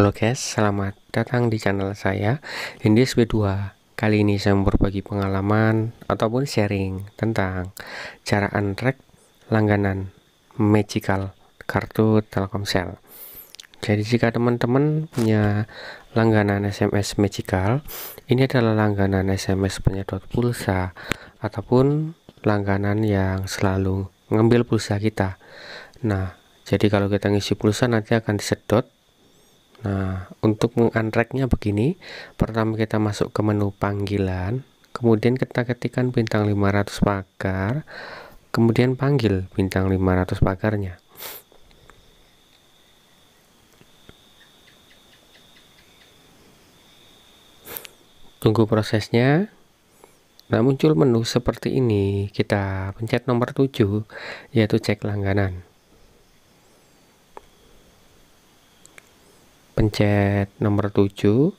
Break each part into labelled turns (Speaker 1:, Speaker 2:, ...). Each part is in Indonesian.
Speaker 1: Halo guys, selamat datang di channel saya Indies B2 Kali ini saya mau berbagi pengalaman ataupun sharing tentang cara untrack langganan magical kartu Telkomsel Jadi jika teman-teman punya langganan SMS magical Ini adalah langganan SMS penyedot pulsa Ataupun langganan yang selalu ngambil pulsa kita Nah, jadi kalau kita ngisi pulsa nanti akan disedot Nah, untuk menguntracknya begini, pertama kita masuk ke menu panggilan, kemudian kita ketikkan bintang 500 pagar, kemudian panggil bintang 500 pagarnya. Tunggu prosesnya. Nah, muncul menu seperti ini. Kita pencet nomor 7, yaitu cek langganan. pencet nomor 7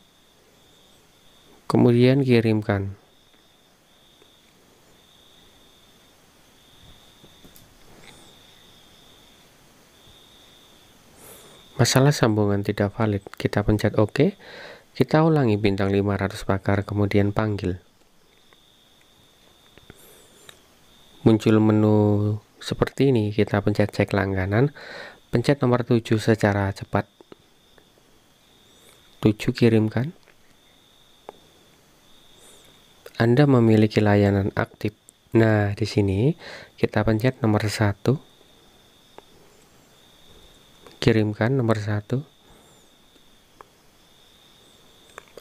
Speaker 1: kemudian kirimkan masalah sambungan tidak valid kita pencet ok kita ulangi bintang 500 pakar. kemudian panggil muncul menu seperti ini kita pencet cek langganan pencet nomor 7 secara cepat 7 kirimkan. Anda memiliki layanan aktif. Nah, di sini kita pencet nomor 1. Kirimkan nomor 1.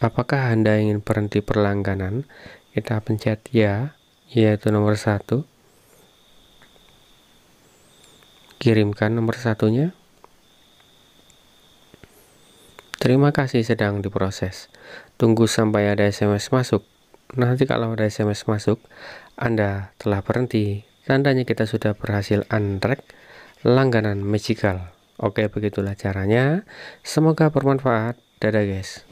Speaker 1: Apakah Anda ingin berhenti perlangganan? Kita pencet ya, yaitu nomor 1. Kirimkan nomor satunya. Terima kasih sedang diproses. Tunggu sampai ada SMS masuk. Nah, nanti kalau ada SMS masuk, Anda telah berhenti. Tandanya kita sudah berhasil untrack langganan magical. Oke, begitulah caranya. Semoga bermanfaat. Dadah guys.